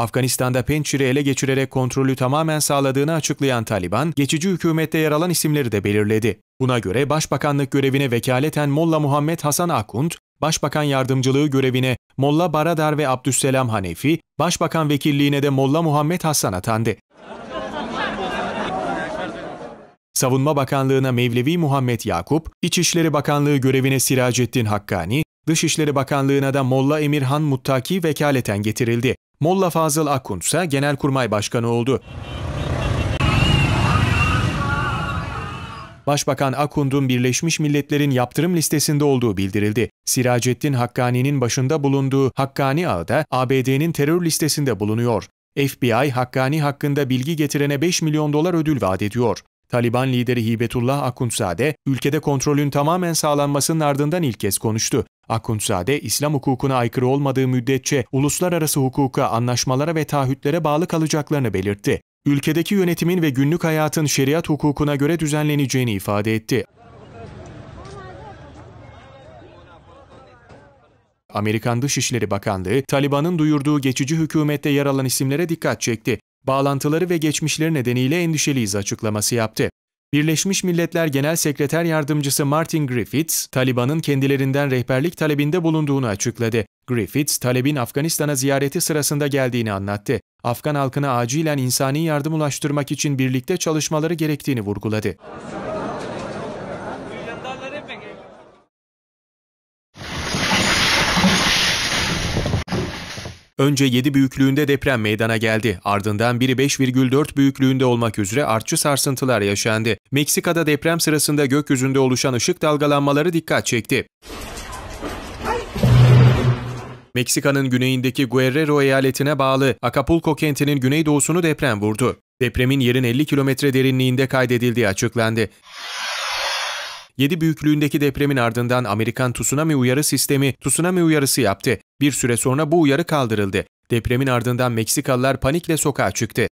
Afganistan'da Pençir'i ele geçirerek kontrolü tamamen sağladığını açıklayan Taliban, geçici hükümette yer alan isimleri de belirledi. Buna göre başbakanlık görevine vekaleten Molla Muhammed Hasan Akunt, Başbakan Yardımcılığı görevine Molla Baradar ve Abdüsselam Hanefi, Başbakan Vekilliğine de Molla Muhammed Hasan atandı. Savunma Bakanlığı'na Mevlevi Muhammed Yakup, İçişleri Bakanlığı görevine Siracettin Hakkani, Dışişleri Bakanlığı'na da Molla Emirhan Muttaki vekaleten getirildi. Molla Fazıl Akkunt ise Genelkurmay Başkanı oldu. Başbakan Akund'un Birleşmiş Milletler'in yaptırım listesinde olduğu bildirildi. Siracettin Hakkani'nin başında bulunduğu Hakkani Ağı da ABD'nin terör listesinde bulunuyor. FBI Hakkani hakkında bilgi getirene 5 milyon dolar ödül vaat ediyor. Taliban lideri Hibetullah Akunzade, ülkede kontrolün tamamen sağlanmasının ardından ilk kez konuştu. Akunzade, İslam hukukuna aykırı olmadığı müddetçe uluslararası hukuka, anlaşmalara ve taahhütlere bağlı kalacaklarını belirtti. Ülkedeki yönetimin ve günlük hayatın şeriat hukukuna göre düzenleneceğini ifade etti. Amerikan Dışişleri Bakanlığı, Taliban'ın duyurduğu geçici hükümette yer alan isimlere dikkat çekti. Bağlantıları ve geçmişleri nedeniyle endişeliyiz açıklaması yaptı. Birleşmiş Milletler Genel Sekreter Yardımcısı Martin Griffiths, Taliban'ın kendilerinden rehberlik talebinde bulunduğunu açıkladı. Griffiths, talebin Afganistan'a ziyareti sırasında geldiğini anlattı. Afgan halkına acilen insani yardım ulaştırmak için birlikte çalışmaları gerektiğini vurguladı. Önce 7 büyüklüğünde deprem meydana geldi. Ardından biri 5,4 büyüklüğünde olmak üzere artçı sarsıntılar yaşandı. Meksika'da deprem sırasında gökyüzünde oluşan ışık dalgalanmaları dikkat çekti. Meksika'nın güneyindeki Guerrero eyaletine bağlı Acapulco kentinin güneydoğusunu deprem vurdu. Depremin yerin 50 kilometre derinliğinde kaydedildiği açıklandı. 7 büyüklüğündeki depremin ardından Amerikan tsunami uyarı sistemi tsunami uyarısı yaptı. Bir süre sonra bu uyarı kaldırıldı. Depremin ardından Meksikalılar panikle sokağa çıktı.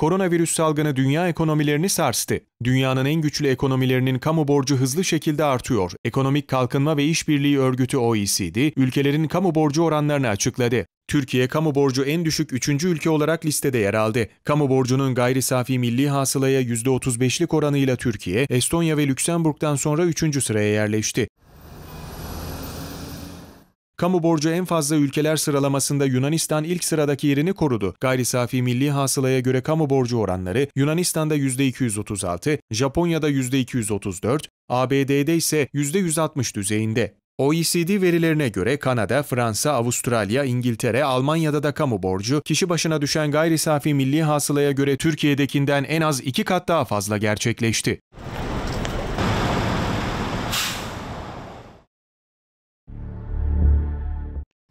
Koronavirüs salgını dünya ekonomilerini sarstı. Dünyanın en güçlü ekonomilerinin kamu borcu hızlı şekilde artıyor. Ekonomik Kalkınma ve İşbirliği Örgütü OECD, ülkelerin kamu borcu oranlarını açıkladı. Türkiye kamu borcu en düşük 3. ülke olarak listede yer aldı. Kamu borcunun gayri safi milli hasılaya %35'lik oranıyla Türkiye, Estonya ve Lüksemburg'dan sonra 3. sıraya yerleşti. Kamu borcu en fazla ülkeler sıralamasında Yunanistan ilk sıradaki yerini korudu. Gayri safi milli hasılaya göre kamu borcu oranları Yunanistan'da %236, Japonya'da %234, ABD'de ise %160 düzeyinde. OECD verilerine göre Kanada, Fransa, Avustralya, İngiltere, Almanya'da da kamu borcu, kişi başına düşen gayri safi milli hasılaya göre Türkiye'dekinden en az iki kat daha fazla gerçekleşti.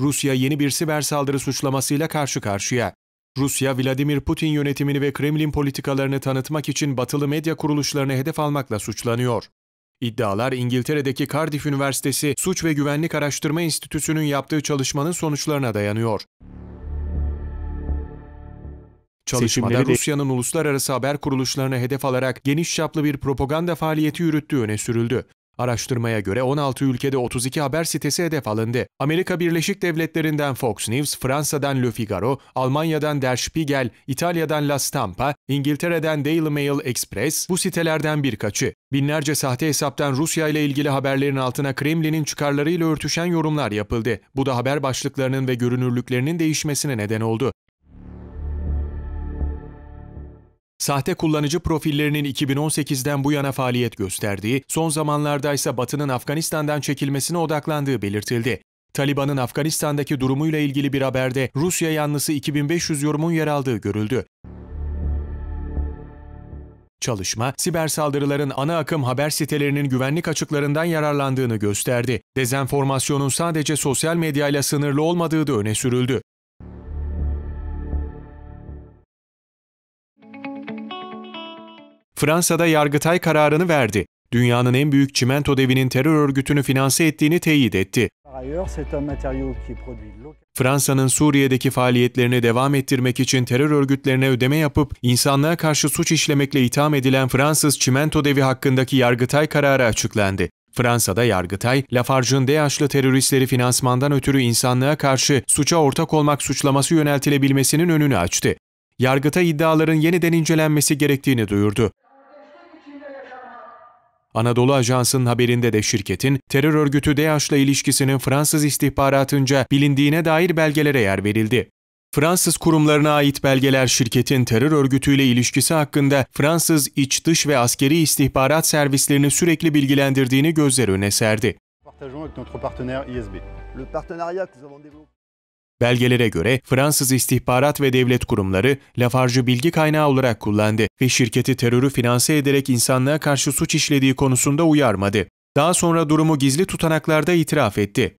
Rusya yeni bir siber saldırı suçlamasıyla karşı karşıya. Rusya, Vladimir Putin yönetimini ve Kremlin politikalarını tanıtmak için batılı medya kuruluşlarını hedef almakla suçlanıyor. İddialar İngiltere'deki Cardiff Üniversitesi Suç ve Güvenlik Araştırma Enstitüsü'nün yaptığı çalışmanın sonuçlarına dayanıyor. Çalışmada Rusya'nın uluslararası haber kuruluşlarına hedef alarak geniş çaplı bir propaganda faaliyeti yürüttüğü öne sürüldü. Araştırmaya göre 16 ülkede 32 haber sitesi hedef alındı. Amerika Birleşik Devletleri'nden Fox News, Fransa'dan Le Figaro, Almanya'dan Der Spiegel, İtalya'dan La Stampa, İngiltere'den Daily Mail Express bu sitelerden birkaçı. Binlerce sahte hesaptan Rusya ile ilgili haberlerin altına Kremlin'in çıkarlarıyla örtüşen yorumlar yapıldı. Bu da haber başlıklarının ve görünürlüklerinin değişmesine neden oldu. Sahte kullanıcı profillerinin 2018'den bu yana faaliyet gösterdiği, son zamanlarda ise Batı'nın Afganistan'dan çekilmesine odaklandığı belirtildi. Taliban'ın Afganistan'daki durumuyla ilgili bir haberde Rusya yanlısı 2500 yorumun yer aldığı görüldü. Çalışma, siber saldırıların ana akım haber sitelerinin güvenlik açıklarından yararlandığını gösterdi. Dezenformasyonun sadece sosyal medyayla sınırlı olmadığı da öne sürüldü. Fransa'da Yargıtay kararını verdi. Dünyanın en büyük çimento devinin terör örgütünü finanse ettiğini teyit etti. Fransa'nın Suriye'deki faaliyetlerini devam ettirmek için terör örgütlerine ödeme yapıp insanlığa karşı suç işlemekle itham edilen Fransız çimento devi hakkındaki Yargıtay kararı açıklandı. Fransa'da Yargıtay, Lafarge'ın DAEŞ'lı teröristleri finansmandan ötürü insanlığa karşı suça ortak olmak suçlaması yöneltilebilmesinin önünü açtı. Yargıta iddiaların yeniden incelenmesi gerektiğini duyurdu. Anadolu Ajansı'nın haberinde de şirketin terör örgütü DAEŞ'la ilişkisinin Fransız istihbaratınca bilindiğine dair belgelere yer verildi. Fransız kurumlarına ait belgeler şirketin terör örgütüyle ilişkisi hakkında Fransız iç, dış ve askeri istihbarat servislerini sürekli bilgilendirdiğini gözler öne serdi. Belgelere göre Fransız istihbarat ve devlet kurumları Lafarge'ı bilgi kaynağı olarak kullandı ve şirketi terörü finanse ederek insanlığa karşı suç işlediği konusunda uyarmadı. Daha sonra durumu gizli tutanaklarda itiraf etti.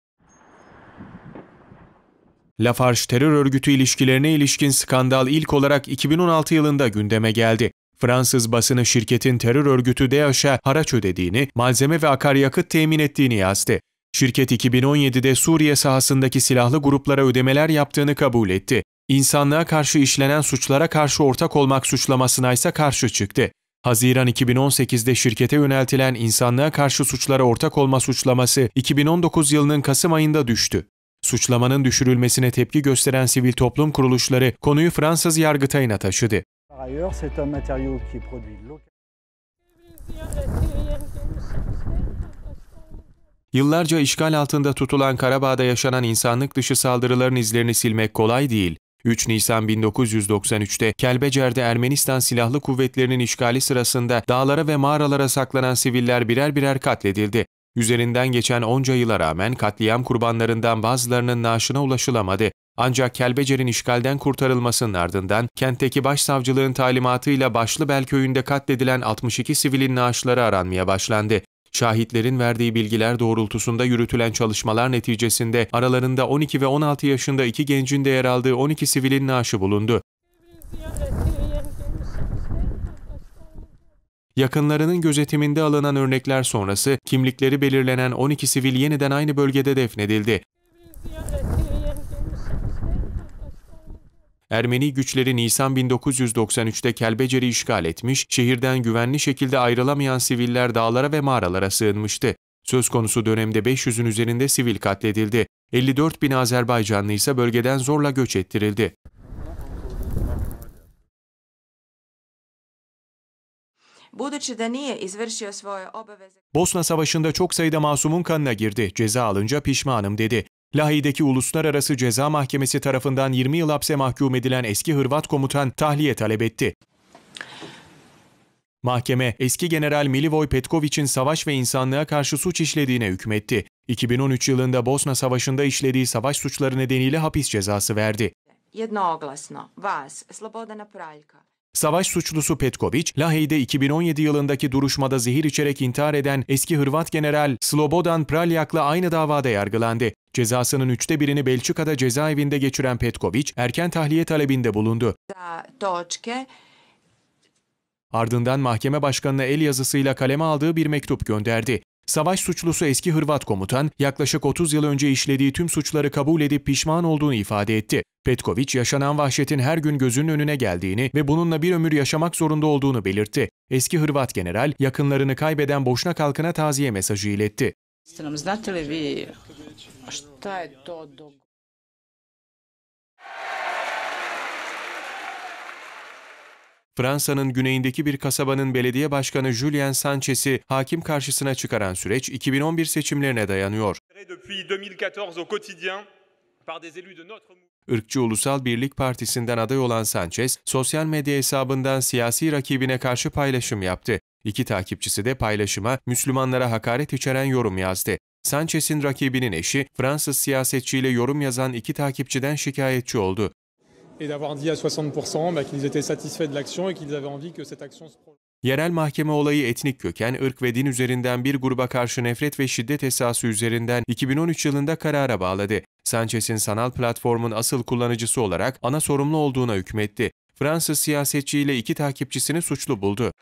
Lafarge terör örgütü ilişkilerine ilişkin skandal ilk olarak 2016 yılında gündeme geldi. Fransız basını şirketin terör örgütü DAEŞ'e haraç ödediğini, malzeme ve akaryakıt temin ettiğini yazdı. Şirket 2017'de Suriye sahasındaki silahlı gruplara ödemeler yaptığını kabul etti. İnsanlığa karşı işlenen suçlara karşı ortak olmak suçlamasına ise karşı çıktı. Haziran 2018'de şirkete yöneltilen insanlığa karşı suçlara ortak olma suçlaması 2019 yılının Kasım ayında düştü. Suçlamanın düşürülmesine tepki gösteren sivil toplum kuruluşları konuyu Fransız Yargıtay'ına taşıdı. Yıllarca işgal altında tutulan Karabağ'da yaşanan insanlık dışı saldırıların izlerini silmek kolay değil. 3 Nisan 1993'te Kelbecer'de Ermenistan Silahlı Kuvvetleri'nin işgali sırasında dağlara ve mağaralara saklanan siviller birer birer katledildi. Üzerinden geçen onca yıla rağmen katliam kurbanlarından bazılarının naaşına ulaşılamadı. Ancak Kelbecer'in işgalden kurtarılmasının ardından kentteki başsavcılığın talimatıyla Başlıbel köyünde katledilen 62 sivilin naaşları aranmaya başlandı. Şahitlerin verdiği bilgiler doğrultusunda yürütülen çalışmalar neticesinde aralarında 12 ve 16 yaşında iki gencin de yer aldığı 12 sivilin naaşı bulundu. Yakınlarının gözetiminde alınan örnekler sonrası kimlikleri belirlenen 12 sivil yeniden aynı bölgede defnedildi. Ermeni güçleri Nisan 1993'te Kelbecer'i işgal etmiş, şehirden güvenli şekilde ayrılamayan siviller dağlara ve mağaralara sığınmıştı. Söz konusu dönemde 500'ün üzerinde sivil katledildi. 54 bin Azerbaycanlı ise bölgeden zorla göç ettirildi. Bosna Savaşı'nda çok sayıda masumun kanına girdi. Ceza alınca pişmanım dedi. Lahideki Uluslararası Ceza Mahkemesi tarafından 20 yıl hapse mahkum edilen eski Hırvat komutan tahliye talep etti. Mahkeme, eski General Milivoj Petkovic'in savaş ve insanlığa karşı suç işlediğine hükmetti. 2013 yılında Bosna Savaşı'nda işlediği savaş suçları nedeniyle hapis cezası verdi. Jednoglasno, vas, Slobodana Praljka. Savaş suçlusu Petković, Lahey'de 2017 yılındaki duruşmada zehir içerek intihar eden eski Hırvat general Slobodan Praljak'la aynı davada yargılandı. Cezasının üçte birini Belçika'da cezaevinde geçiren Petković erken tahliye talebinde bulundu. Ardından mahkeme başkanına el yazısıyla kaleme aldığı bir mektup gönderdi. Savaş suçlusu eski Hırvat komutan yaklaşık 30 yıl önce işlediği tüm suçları kabul edip pişman olduğunu ifade etti. Petkoviç yaşanan vahşetin her gün gözünün önüne geldiğini ve bununla bir ömür yaşamak zorunda olduğunu belirtti. Eski Hırvat general yakınlarını kaybeden Boşnak halkına taziye mesajı iletti. Fransa'nın güneyindeki bir kasabanın belediye başkanı Julien Sanchez'i hakim karşısına çıkaran süreç 2011 seçimlerine dayanıyor. Irkçı Ulusal Birlik Partisi'nden aday olan Sanchez, sosyal medya hesabından siyasi rakibine karşı paylaşım yaptı. İki takipçisi de paylaşıma Müslümanlara hakaret içeren yorum yazdı. Sanchez'in rakibinin eşi, Fransız siyasetçiyle yorum yazan iki takipçiden şikayetçi oldu et d'avoir dit à 60% bah, qu'ils étaient satisfaits de l'action et qu'ils avaient envie que cette action se prolonge. Yerel mahkeme olayı etnik köken, ırk ve din üzerinden bir gruba karşı nefret ve şiddet esası üzerinden 2013 yılında karara bağladı. Sanchez'in sanal platformun asıl kullanıcısı olarak ana sorumlu olduğuna hükmetti. Fransız siyasetçiyle iki takipçisini suçlu buldu.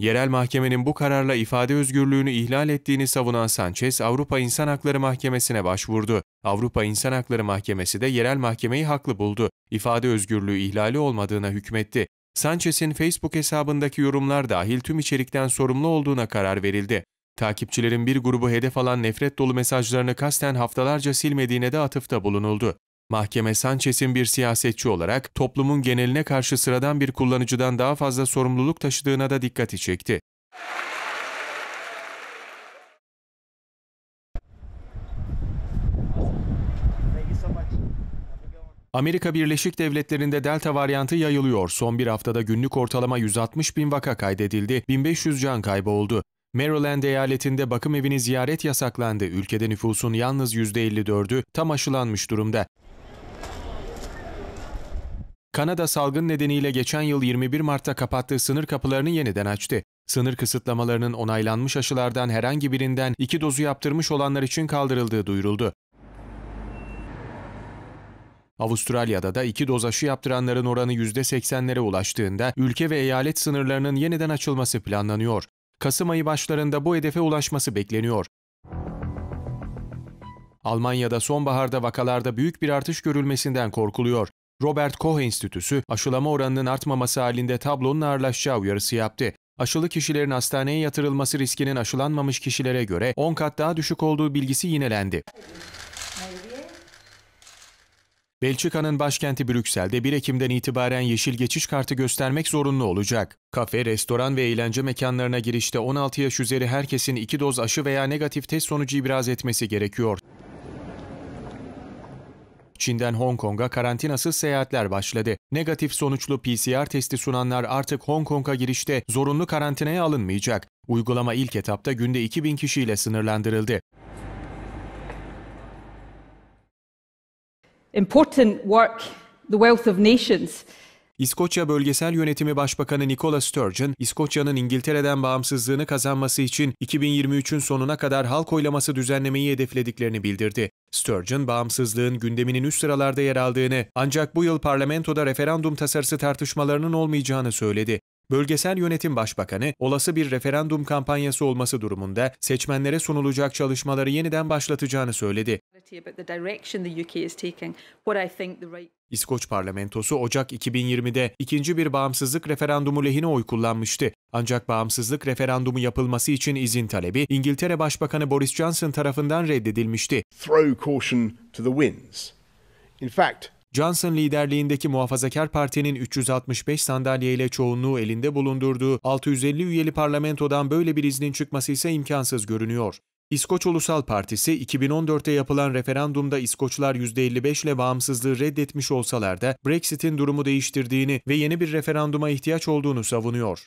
Yerel mahkemenin bu kararla ifade özgürlüğünü ihlal ettiğini savunan Sanchez, Avrupa İnsan Hakları Mahkemesi'ne başvurdu. Avrupa İnsan Hakları Mahkemesi de yerel mahkemeyi haklı buldu. İfade özgürlüğü ihlali olmadığına hükmetti. Sanchez'in Facebook hesabındaki yorumlar dahil tüm içerikten sorumlu olduğuna karar verildi. Takipçilerin bir grubu hedef alan nefret dolu mesajlarını kasten haftalarca silmediğine de atıfta bulunuldu. Mahkeme Sanchez'in bir siyasetçi olarak toplumun geneline karşı sıradan bir kullanıcıdan daha fazla sorumluluk taşıdığına da dikkati çekti. Amerika Birleşik Devletleri'nde Delta varyantı yayılıyor. Son bir haftada günlük ortalama 160 bin vaka kaydedildi, 1500 can kaybı oldu. Maryland eyaletinde bakım evini ziyaret yasaklandı. Ülkede nüfusun yalnız %54'ü tam aşılanmış durumda. Kanada salgın nedeniyle geçen yıl 21 Mart'ta kapattığı sınır kapılarını yeniden açtı. Sınır kısıtlamalarının onaylanmış aşılardan herhangi birinden iki dozu yaptırmış olanlar için kaldırıldığı duyuruldu. Avustralya'da da iki doz aşı yaptıranların oranı %80'lere ulaştığında ülke ve eyalet sınırlarının yeniden açılması planlanıyor. Kasım ayı başlarında bu hedefe ulaşması bekleniyor. Almanya'da sonbaharda vakalarda büyük bir artış görülmesinden korkuluyor. Robert Koch Enstitüsü aşılama oranının artmaması halinde tablonun ağırlaşacağı uyarısı yaptı. Aşılı kişilerin hastaneye yatırılması riskinin aşılanmamış kişilere göre 10 kat daha düşük olduğu bilgisi yinelendi. Belçika'nın başkenti Brüksel'de 1 Ekim'den itibaren yeşil geçiş kartı göstermek zorunlu olacak. Kafe, restoran ve eğlence mekanlarına girişte 16 yaş üzeri herkesin 2 doz aşı veya negatif test sonucu ibraz etmesi gerekiyor. Çin'den Hong Kong'a karantinasız seyahatler başladı. Negatif sonuçlu PCR testi sunanlar artık Hong Kong'a girişte zorunlu karantinaya alınmayacak. Uygulama ilk etapta günde 2000 kişiyle sınırlandırıldı. Important work, the wealth of nations. İskoçya Bölgesel Yönetimi Başbakanı Nicola Sturgeon, İskoçya'nın İngiltere'den bağımsızlığını kazanması için 2023'ün sonuna kadar halk oylaması düzenlemeyi hedeflediklerini bildirdi. Sturgeon, bağımsızlığın gündeminin üst sıralarda yer aldığını, ancak bu yıl parlamentoda referandum tasarısı tartışmalarının olmayacağını söyledi. Bölgesel Yönetim Başbakanı, olası bir referandum kampanyası olması durumunda seçmenlere sunulacak çalışmaları yeniden başlatacağını söyledi. İskoç parlamentosu Ocak 2020'de ikinci bir bağımsızlık referandumu lehine oy kullanmıştı. Ancak bağımsızlık referandumu yapılması için izin talebi İngiltere Başbakanı Boris Johnson tarafından reddedilmişti. Throw caution to the winds. In fact, Johnson liderliğindeki Muhafazakar Parti'nin 365 sandalyeyle çoğunluğu elinde bulundurduğu 650 üyeli parlamentodan böyle bir iznin çıkması ise imkansız görünüyor. İskoç Ulusal Partisi 2014'te yapılan referandumda İskoçlar %55 ile bağımsızlığı reddetmiş olsalar da Brexit'in durumu değiştirdiğini ve yeni bir referanduma ihtiyaç olduğunu savunuyor.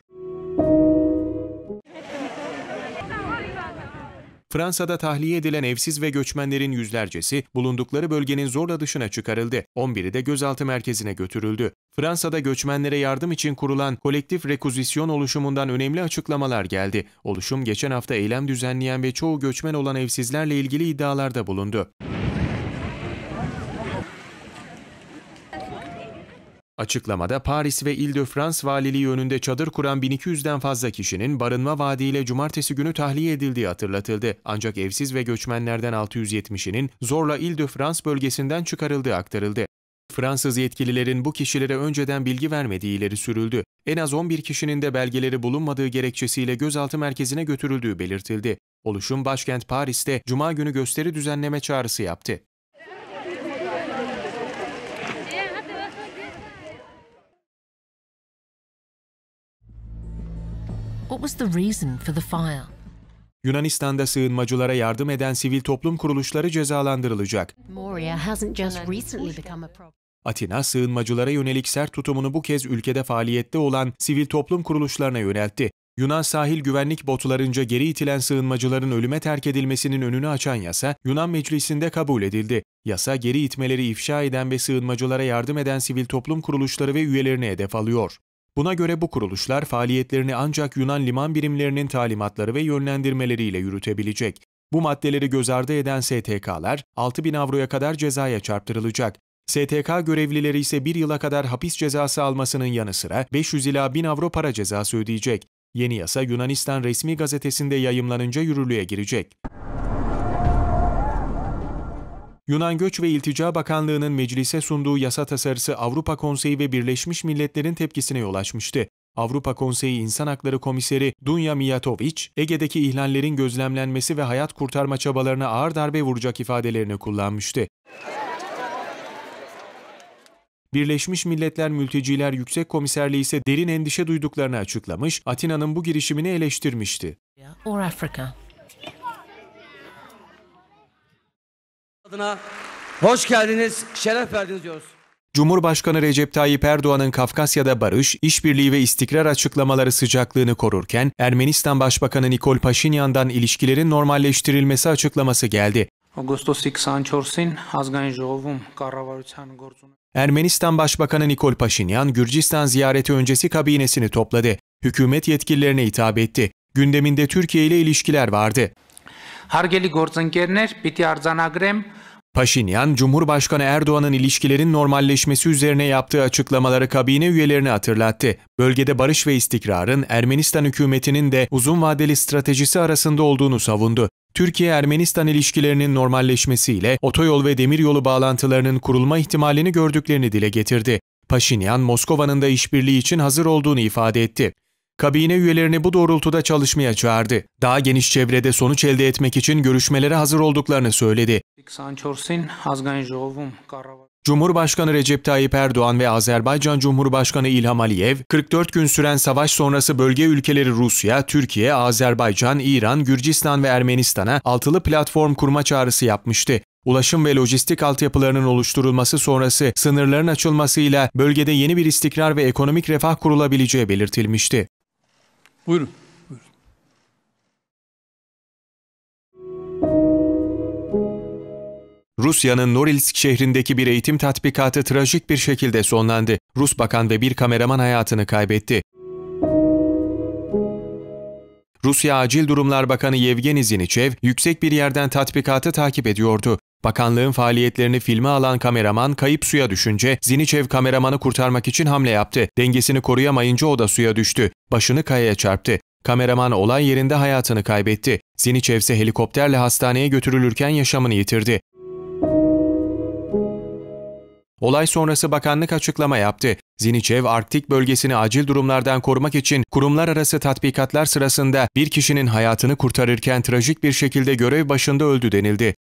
Fransa'da tahliye edilen evsiz ve göçmenlerin yüzlercesi bulundukları bölgenin zorla dışına çıkarıldı. 11'i de gözaltı merkezine götürüldü. Fransa'da göçmenlere yardım için kurulan kolektif rekuzisyon oluşumundan önemli açıklamalar geldi. Oluşum geçen hafta eylem düzenleyen ve çoğu göçmen olan evsizlerle ilgili iddialarda bulundu. Açıklamada Paris ve İl-de-France valiliği önünde çadır kuran 1200'den fazla kişinin barınma vaadiyle cumartesi günü tahliye edildiği hatırlatıldı. Ancak evsiz ve göçmenlerden 670'inin zorla İl-de-France bölgesinden çıkarıldığı aktarıldı. Fransız yetkililerin bu kişilere önceden bilgi vermediği ileri sürüldü. En az 11 kişinin de belgeleri bulunmadığı gerekçesiyle gözaltı merkezine götürüldüğü belirtildi. Oluşum başkent Paris'te cuma günü gösteri düzenleme çağrısı yaptı. What was the reason for the fire? Yunanistan'da sığınmacılara yardım eden sivil toplum kuruluşları cezalandırılacak. Atina, sığınmacılara yönelik sert tutumunu bu kez ülkede faaliyette olan sivil toplum kuruluşlarına yöneltti. Yunan sahil güvenlik botlarınca geri itilen sığınmacıların ölüme terk edilmesinin önünü açan yasa Yunan meclisinde kabul edildi. Yasa geri itmeleri ifşa eden ve sığınmacılara yardım eden sivil toplum kuruluşları ve üyelerini hedef alıyor. Buna göre bu kuruluşlar faaliyetlerini ancak Yunan liman birimlerinin talimatları ve yönlendirmeleriyle yürütebilecek. Bu maddeleri göz ardı eden STK'lar 6 bin avroya kadar cezaya çarptırılacak. STK görevlileri ise 1 yıla kadar hapis cezası almasının yanı sıra 500 ila 1000 avro para cezası ödeyecek. Yeni yasa Yunanistan resmi gazetesinde yayımlanınca yürürlüğe girecek. Yunan Göç ve İltica Bakanlığı'nın meclise sunduğu yasa tasarısı Avrupa Konseyi ve Birleşmiş Milletler'in tepkisine yol açmıştı. Avrupa Konseyi İnsan Hakları Komiseri Dunya Mijatović, Ege'deki ihlallerin gözlemlenmesi ve hayat kurtarma çabalarına ağır darbe vuracak ifadelerini kullanmıştı. Birleşmiş Milletler Mülteciler Yüksek Komiserliği ise derin endişe duyduklarını açıklamış, Atina'nın bu girişimini eleştirmişti. Or Africa. adına hoş geldiniz, şeref verdiniz diyoruz. Cumhurbaşkanı Recep Tayyip Erdoğan'ın Kafkasya'da barış, işbirliği ve istikrar açıklamaları sıcaklığını korurken Ermenistan Başbakanı Nikol Paşinyan'dan ilişkilerin normalleştirilmesi açıklaması geldi. Ağustos 24-ին ազգային ժողովում Ermenistan Başbakanı Nikol Paşinyan, Gürcistan ziyareti öncesi kabinesini topladı. Hükümet yetkililerine hitap etti. Gündeminde Türkiye ile ilişkiler vardı հարգելի գործընկերներ, պիտի արձանագրեմ, Paşinyan, Cumhurbaşkanı Erdoğan'ın ilişkilerin normalleşmesi üzerine yaptığı açıklamaları kabine üyelerine hatırlattı. Bölgede barış ve istikrarın Ermenistan hükümetinin de uzun vadeli stratejisi arasında olduğunu savundu. Türkiye-Ermenistan ilişkilerinin normalleşmesiyle otoyol ve demiryolu bağlantılarının kurulma ihtimalini gördüklerini dile getirdi. Paşinyan, Moskova'nın da işbirliği için hazır olduğunu ifade etti kabine üyelerini bu doğrultuda çalışmaya çağırdı. Daha geniş çevrede sonuç elde etmek için görüşmelere hazır olduklarını söyledi. Cumhurbaşkanı Recep Tayyip Erdoğan ve Azerbaycan Cumhurbaşkanı İlham Aliyev, 44 gün süren savaş sonrası bölge ülkeleri Rusya, Türkiye, Azerbaycan, İran, Gürcistan ve Ermenistan'a altılı platform kurma çağrısı yapmıştı. Ulaşım ve lojistik altyapılarının oluşturulması sonrası sınırların açılmasıyla bölgede yeni bir istikrar ve ekonomik refah kurulabileceği belirtilmişti. Buyurun. Rusya'nın Norilsk şehrindeki bir eğitim tatbikatı trajik bir şekilde sonlandı. Rus bakan ve bir kameraman hayatını kaybetti. Rusya Acil Durumlar Bakanı Yevgeni Zinichev, yüksek bir yerden tatbikatı takip ediyordu. Bakanlığın faaliyetlerini filme alan kameraman kayıp suya düşünce Ziniçev kameramanı kurtarmak için hamle yaptı. Dengesini koruyamayınca o da suya düştü. Başını kayaya çarptı. Kameraman olay yerinde hayatını kaybetti. Ziniçev ise helikopterle hastaneye götürülürken yaşamını yitirdi. Olay sonrası bakanlık açıklama yaptı. Ziniçev, Arktik bölgesini acil durumlardan korumak için kurumlar arası tatbikatlar sırasında bir kişinin hayatını kurtarırken trajik bir şekilde görev başında öldü denildi.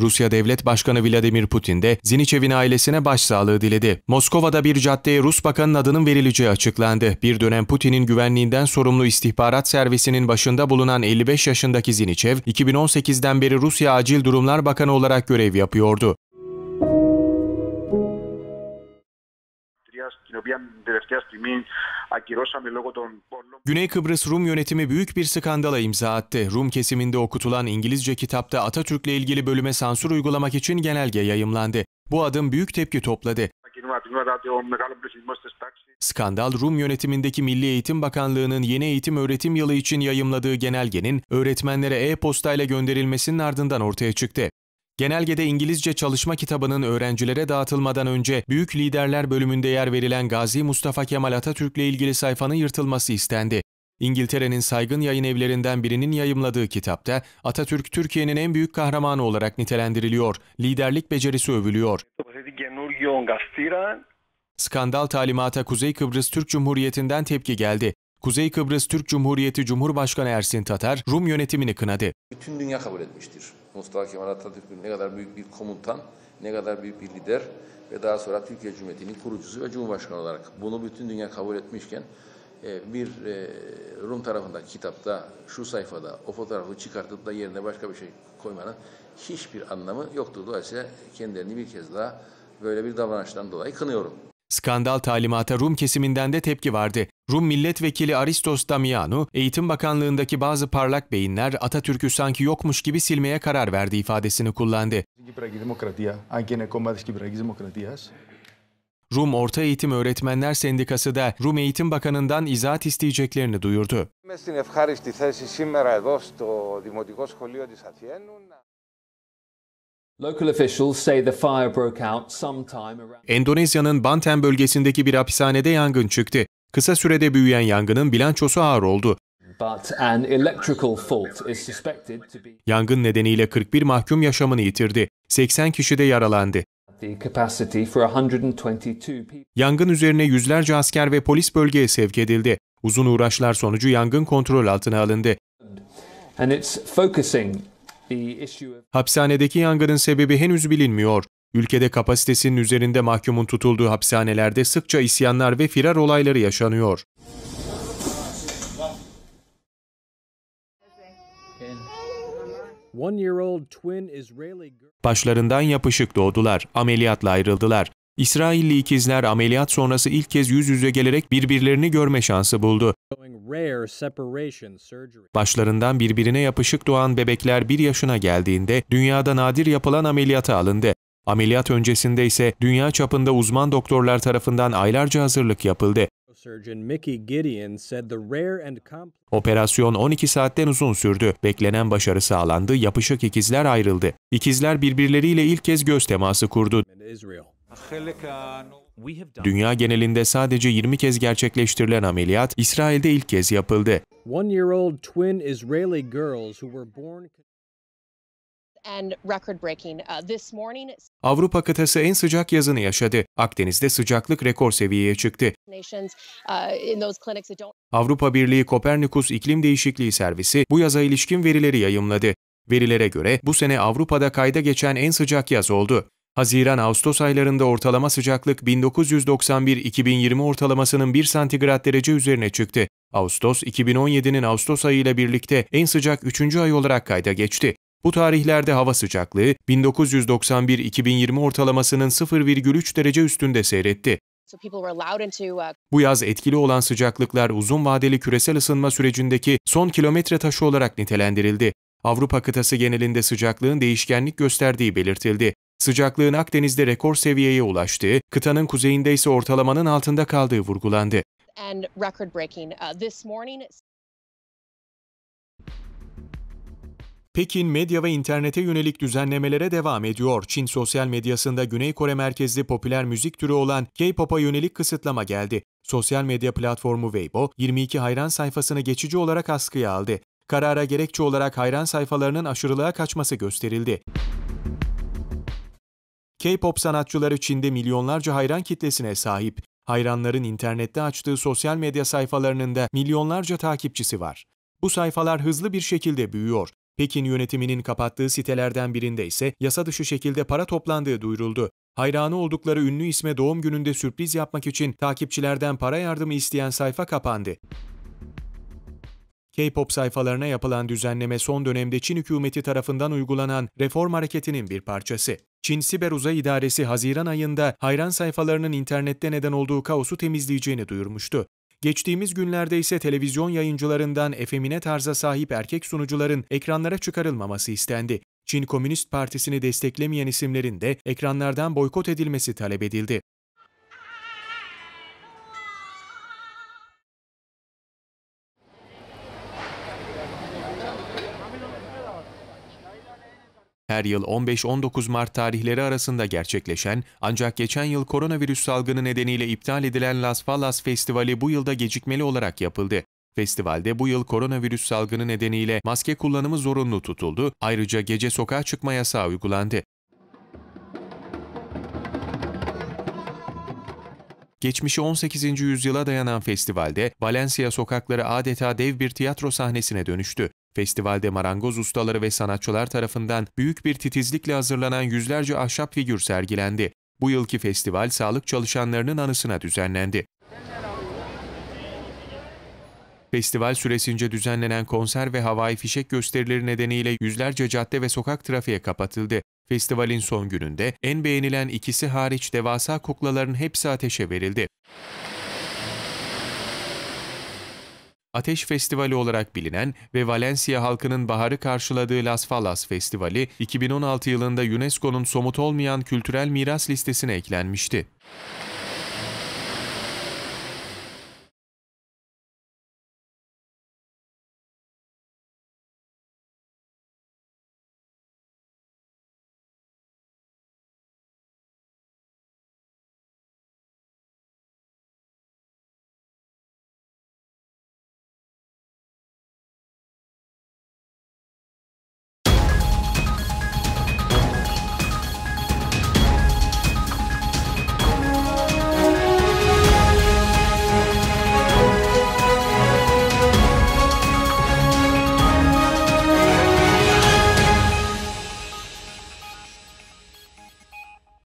Rusya Devlet Başkanı Vladimir Putin de Zinichev'in ailesine başsağlığı diledi. Moskova'da bir caddeye Rus bakanın adının verileceği açıklandı. Bir dönem Putin'in güvenliğinden sorumlu istihbarat servisinin başında bulunan 55 yaşındaki Zinichev, 2018'den beri Rusya Acil Durumlar Bakanı olarak görev yapıyordu. Güney Kıbrıs Rum yönetimi büyük bir skandala imza attı. Rum kesiminde okutulan İngilizce kitapta Atatürk'le ilgili bölüme sansür uygulamak için genelge yayımlandı. Bu adım büyük tepki topladı. Skandal Rum yönetimindeki Milli Eğitim Bakanlığı'nın yeni eğitim öğretim yılı için yayımladığı genelgenin öğretmenlere e-postayla gönderilmesinin ardından ortaya çıktı. Genelgede İngilizce çalışma kitabının öğrencilere dağıtılmadan önce Büyük Liderler bölümünde yer verilen Gazi Mustafa Kemal Atatürk'le ilgili sayfanın yırtılması istendi. İngiltere'nin saygın yayın evlerinden birinin yayımladığı kitapta Atatürk Türkiye'nin en büyük kahramanı olarak nitelendiriliyor, liderlik becerisi övülüyor. Skandal talimata Kuzey Kıbrıs Türk Cumhuriyeti'nden tepki geldi. Kuzey Kıbrıs Türk Cumhuriyeti Cumhurbaşkanı Ersin Tatar Rum yönetimini kınadı. Bütün dünya kabul etmiştir. Mustafa Kemal Atatürk'ün ne kadar büyük bir komutan, ne kadar büyük bir lider ve daha sonra Türkiye Cumhuriyeti'nin kurucusu ve Cumhurbaşkanı olarak bunu bütün dünya kabul etmişken e, bir e, Rum tarafından kitapta şu sayfada o fotoğrafı çıkartıp da yerine başka bir şey koymanın hiçbir anlamı yoktu. Dolayısıyla kendilerini bir kez daha böyle bir davranıştan dolayı kınıyorum. Skandal talimata Rum kesiminden de tepki vardı. Rum milletvekili Aristos Damianu, Eğitim Bakanlığındaki bazı parlak beyinler Atatürk'ü sanki yokmuş gibi silmeye karar verdi ifadesini kullandı. Rum Orta Eğitim Öğretmenler Sendikası da Rum Eğitim Bakanı'ndan izahat isteyeceklerini duyurdu. Endonezya'nın Banten bölgesindeki bir hapishanede yangın çıktı. Kısa sürede büyüyen yangının bilançosu ağır oldu. Yangın nedeniyle 41 mahkum yaşamını yitirdi. 80 kişi de yaralandı. Yangın üzerine yüzlerce asker ve polis bölgeye sevk edildi. Uzun uğraşlar sonucu yangın kontrol altına alındı. Hapishanedeki yangının sebebi henüz bilinmiyor. Ülkede kapasitesinin üzerinde mahkumun tutulduğu hapishanelerde sıkça isyanlar ve firar olayları yaşanıyor. Başlarından yapışık doğdular, ameliyatla ayrıldılar. İsrailli ikizler ameliyat sonrası ilk kez yüz yüze gelerek birbirlerini görme şansı buldu. Başlarından birbirine yapışık doğan bebekler bir yaşına geldiğinde dünyada nadir yapılan ameliyata alındı. Ameliyat öncesinde ise dünya çapında uzman doktorlar tarafından aylarca hazırlık yapıldı. Operasyon 12 saatten uzun sürdü. Beklenen başarı sağlandı, yapışık ikizler ayrıldı. İkizler birbirleriyle ilk kez göz teması kurdu. Dünya genelinde sadece 20 kez gerçekleştirilen ameliyat İsrail'de ilk kez yapıldı. Uh, Avrupa kıtası en sıcak yazını yaşadı. Akdeniz'de sıcaklık rekor seviyeye çıktı. Uh, Avrupa Birliği Kopernikus İklim Değişikliği Servisi bu yaza ilişkin verileri yayımladı. Verilere göre bu sene Avrupa'da kayda geçen en sıcak yaz oldu. Haziran-Ağustos aylarında ortalama sıcaklık 1991-2020 ortalamasının 1 santigrat derece üzerine çıktı. Ağustos 2017'nin Ağustos ayı ile birlikte en sıcak 3. ay olarak kayda geçti. Bu tarihlerde hava sıcaklığı 1991-2020 ortalamasının 0,3 derece üstünde seyretti. Uh, Bu yaz etkili olan sıcaklıklar uzun vadeli küresel ısınma sürecindeki son kilometre taşı olarak nitelendirildi. Avrupa kıtası genelinde sıcaklığın değişkenlik gösterdiği belirtildi sıcaklığın Akdeniz'de rekor seviyeye ulaştığı, kıtanın kuzeyinde ise ortalamanın altında kaldığı vurgulandı. Uh, Pekin medya ve internete yönelik düzenlemelere devam ediyor. Çin sosyal medyasında Güney Kore merkezli popüler müzik türü olan K-pop'a yönelik kısıtlama geldi. Sosyal medya platformu Weibo, 22 hayran sayfasını geçici olarak askıya aldı. Karara gerekçe olarak hayran sayfalarının aşırılığa kaçması gösterildi. K-pop sanatçıları Çin'de milyonlarca hayran kitlesine sahip, hayranların internette açtığı sosyal medya sayfalarının da milyonlarca takipçisi var. Bu sayfalar hızlı bir şekilde büyüyor. Pekin yönetiminin kapattığı sitelerden birinde ise yasa dışı şekilde para toplandığı duyuruldu. Hayranı oldukları ünlü isme doğum gününde sürpriz yapmak için takipçilerden para yardımı isteyen sayfa kapandı. K-pop sayfalarına yapılan düzenleme son dönemde Çin hükümeti tarafından uygulanan reform hareketinin bir parçası. Çin Siber Uzay İdaresi Haziran ayında hayran sayfalarının internette neden olduğu kaosu temizleyeceğini duyurmuştu. Geçtiğimiz günlerde ise televizyon yayıncılarından efemine tarza sahip erkek sunucuların ekranlara çıkarılmaması istendi. Çin Komünist Partisi'ni desteklemeyen isimlerin de ekranlardan boykot edilmesi talep edildi. her yıl 15-19 Mart tarihleri arasında gerçekleşen ancak geçen yıl koronavirüs salgını nedeniyle iptal edilen Las Fallas Festivali bu yılda gecikmeli olarak yapıldı. Festivalde bu yıl koronavirüs salgını nedeniyle maske kullanımı zorunlu tutuldu, ayrıca gece sokağa çıkma yasağı uygulandı. Geçmişi 18. yüzyıla dayanan festivalde Valencia sokakları adeta dev bir tiyatro sahnesine dönüştü. Festivalde marangoz ustaları ve sanatçılar tarafından büyük bir titizlikle hazırlanan yüzlerce ahşap figür sergilendi. Bu yılki festival sağlık çalışanlarının anısına düzenlendi. Festival süresince düzenlenen konser ve havai fişek gösterileri nedeniyle yüzlerce cadde ve sokak trafiğe kapatıldı. Festivalin son gününde en beğenilen ikisi hariç devasa kuklaların hepsi ateşe verildi. Ateş Festivali olarak bilinen ve Valencia halkının baharı karşıladığı Las Fallas Festivali, 2016 yılında UNESCO'nun somut olmayan kültürel miras listesine eklenmişti.